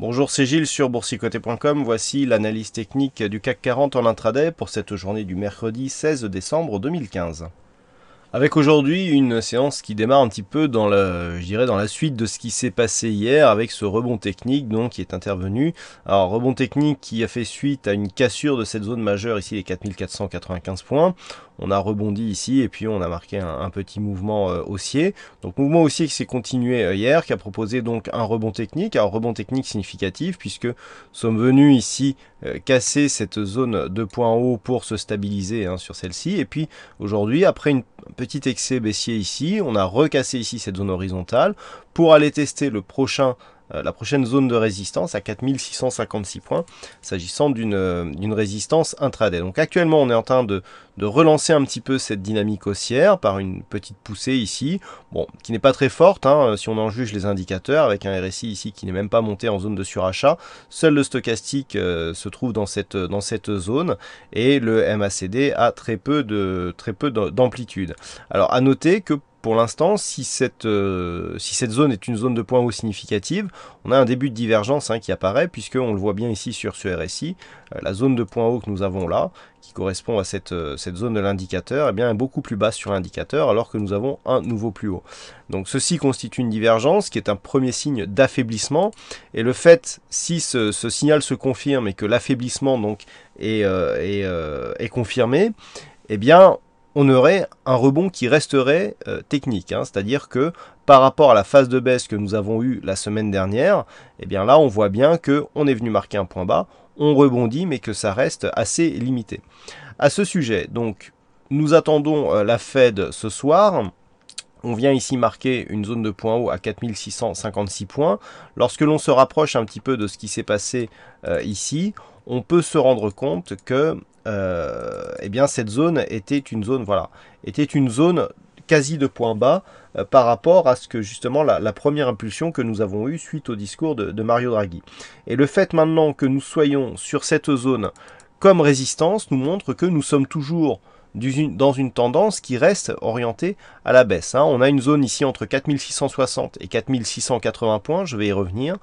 Bonjour, c'est Gilles sur boursicoté.com. Voici l'analyse technique du CAC 40 en intraday pour cette journée du mercredi 16 décembre 2015. Avec aujourd'hui une séance qui démarre un petit peu dans la, je dans la suite de ce qui s'est passé hier avec ce rebond technique donc qui est intervenu. Alors rebond technique qui a fait suite à une cassure de cette zone majeure ici les 4495 points on a rebondi ici et puis on a marqué un, petit mouvement euh, haussier. Donc mouvement haussier qui s'est continué euh, hier, qui a proposé donc un rebond technique, un rebond technique significatif puisque nous sommes venus ici euh, casser cette zone de point haut pour se stabiliser hein, sur celle-ci. Et puis aujourd'hui, après une, un petit excès baissier ici, on a recassé ici cette zone horizontale pour aller tester le prochain euh, la prochaine zone de résistance à 4656 points, s'agissant euh, d'une résistance intraday. Donc actuellement, on est en train de, relancer un petit peu cette dynamique haussière par une petite poussée ici, bon, qui n'est pas très forte, hein. euh, si on en juge les indicateurs, avec un RSI ici qui n'est même pas monté en zone de surachat. Seul le stochastique se trouve dans cette, dans cette zone, et le MACD a très peu très peu d'amplitude. Alors à noter que pour l'instant, si cette, euh, si cette zone est une zone de point haut significative, on a un début de divergence hein, qui apparaît, puisqu'on le voit bien ici sur ce RSI, euh, la zone de point haut que nous avons là, qui correspond à cette, euh, cette zone de l'indicateur, eh est beaucoup plus basse sur l'indicateur, alors que nous avons un nouveau plus haut. Donc ceci constitue une divergence, qui est un premier signe d'affaiblissement, et le fait, si ce, signal se confirme et que l'affaiblissement donc est, est confirmé, eh bien, on aurait un rebond qui resterait euh, technique, hein. c'est-à-dire que par rapport à la phase de baisse que nous avons eue la semaine dernière, eh bien là on voit bien que on est venu marquer un point bas, on rebondit mais que ça reste assez limité. À ce sujet, donc nous attendons euh, la Fed ce soir. On vient ici marquer une zone de point haut à 4656 points. Lorsque l'on se rapproche un petit peu de ce qui s'est passé euh, ici, on peut se rendre compte que et euh, eh bien cette zone était une zone, voilà, était une zone quasi de point bas euh, par rapport à ce que justement la, première impulsion que nous avons eue suite au discours de, Mario Draghi. Et le fait maintenant que nous soyons sur cette zone comme résistance nous montre que nous sommes toujours dans une tendance qui reste orientée à la baisse. Hein. On a une zone ici entre 4660 et 4680 points, je vais y revenir,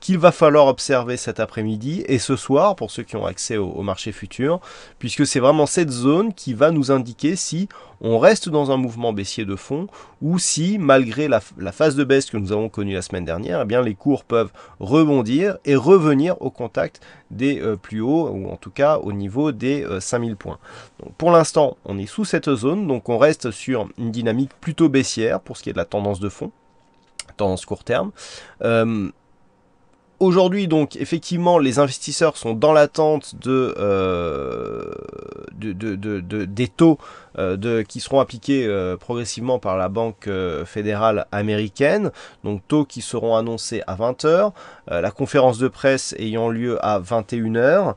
qu'il va falloir observer cet après-midi et ce soir pour ceux qui ont accès au, marché futur, puisque c'est vraiment cette zone qui va nous indiquer si on reste dans un mouvement baissier de fond ou si, malgré la, phase de baisse que nous avons connue la semaine dernière, eh bien, les cours peuvent rebondir et revenir au contact des euh, plus hauts, ou en tout cas au niveau des 5000 euh, points. pour l'instant, on est sous cette zone, donc on reste sur une dynamique plutôt baissière pour ce qui est de la tendance de fond, tendance court terme. Euh, Aujourd'hui, donc, effectivement, les investisseurs sont dans l'attente de, euh, de, des taux euh, de, qui seront appliqués euh, progressivement par la Banque fédérale américaine, donc taux qui seront annoncés à 20h, la conférence de presse ayant lieu à 21h.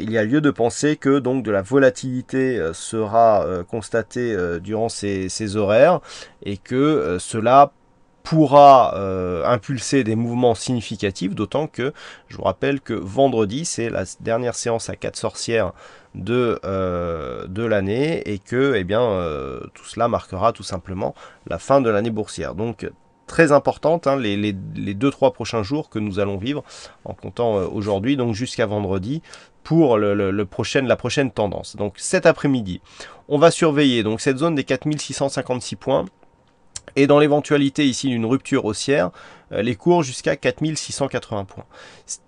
il y a lieu de penser que donc de la volatilité sera constatée durant ces, ces, horaires et que cela pourra euh, impulser des mouvements significatifs, d'autant que je vous rappelle que vendredi c'est la dernière séance à 4 sorcières de, euh, de l'année et que eh bien, euh, tout cela marquera tout simplement la fin de l'année boursière. Donc très importante hein, les, les, deux trois prochains jours que nous allons vivre en comptant aujourd'hui donc jusqu'à vendredi pour la prochaine tendance. Donc cet après-midi, on va surveiller donc cette zone des 4656 points et dans l'éventualité ici d'une rupture haussière, euh, les cours jusqu'à 4680 points.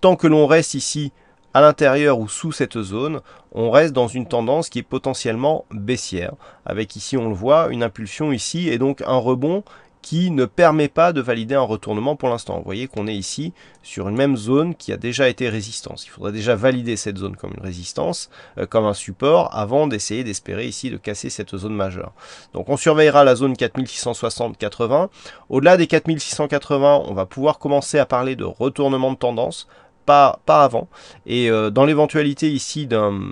Tant que l'on reste ici à l'intérieur ou sous cette zone, on reste dans une tendance qui est potentiellement baissière, avec ici on le voit une impulsion ici et donc un rebond qui ne permet pas de valider un retournement pour l'instant. Vous voyez qu'on est ici sur une même zone qui a déjà été résistance. Il faudrait déjà valider cette zone comme une résistance, euh, comme un support, avant d'essayer d'espérer ici de casser cette zone majeure. Donc on surveillera la zone 4660-80. Au-delà des 4680, on va pouvoir commencer à parler de retournement de tendance pas, avant. Et euh, dans l'éventualité ici d'un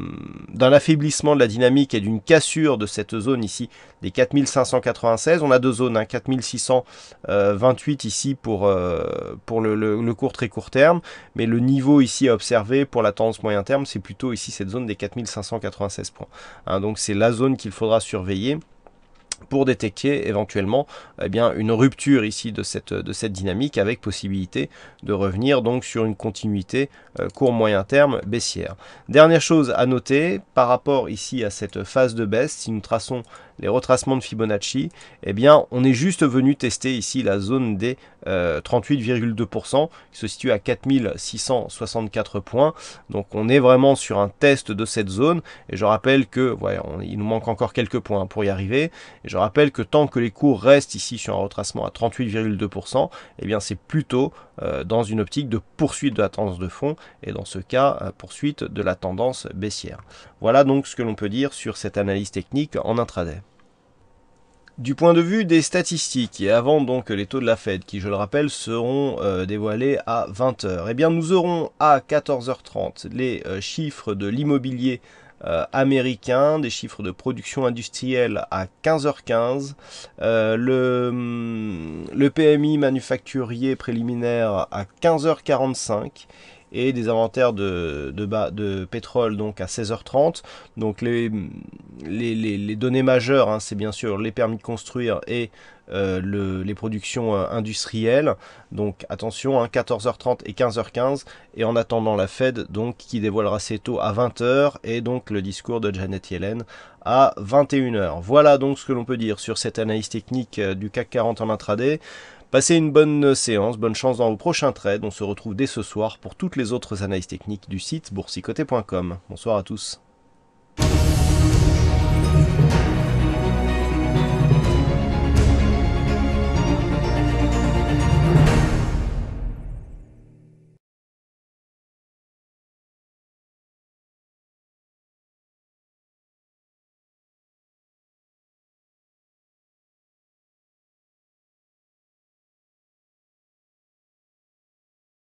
affaiblissement de la dynamique et d'une cassure de cette zone ici des 4596, on a deux zones, 4628 hein, euh, ici pour, euh, pour le, court très court terme, mais le niveau ici à observer pour la tendance moyen terme, c'est plutôt ici cette zone des 4596 points. Hein, donc c'est la zone qu'il faudra surveiller pour détecter éventuellement eh bien, une rupture ici de cette, de cette dynamique avec possibilité de revenir donc sur une continuité euh, court-moyen terme baissière. Dernière chose à noter par rapport ici à cette phase de baisse, si nous traçons les retracements de Fibonacci, eh bien, on est juste venu tester ici la zone des 38,2% euh, qui se situe à 4664 points. Donc on est vraiment sur un test de cette zone. Et je rappelle que, ouais, il nous manque encore quelques points pour y arriver. Et je rappelle que tant que les cours restent ici sur un retracement à 38,2%, eh bien c'est plutôt euh, dans une optique de poursuite de la tendance de fond et dans ce cas euh, poursuite de la tendance baissière. Voilà donc ce que l'on peut dire sur cette analyse technique en intraday. Du point de vue des statistiques, et avant donc les taux de la Fed, qui je le rappelle seront euh, dévoilés à 20h, eh bien nous aurons à 14h30 les euh, chiffres de l'immobilier euh, américain, des chiffres de production industrielle à 15h15, le, hum, le PMI manufacturier préliminaire à 15h45 et des inventaires de, de pétrole donc à 16h30. Donc les, les, données majeures, hein, c'est bien sûr les permis de construire et euh, les productions euh, industrielles. Donc attention, 14h30 hein, et 15h15. Et en attendant la Fed, donc qui dévoilera ses taux à 20h et donc le discours de Janet Yellen à 21h. Voilà donc ce que l'on peut dire sur cette analyse technique euh, du CAC 40 en intraday. Passez une bonne séance, bonne chance dans vos prochains trades. On se retrouve dès ce soir pour toutes les autres analyses techniques du site boursicoté.com. Bonsoir à tous.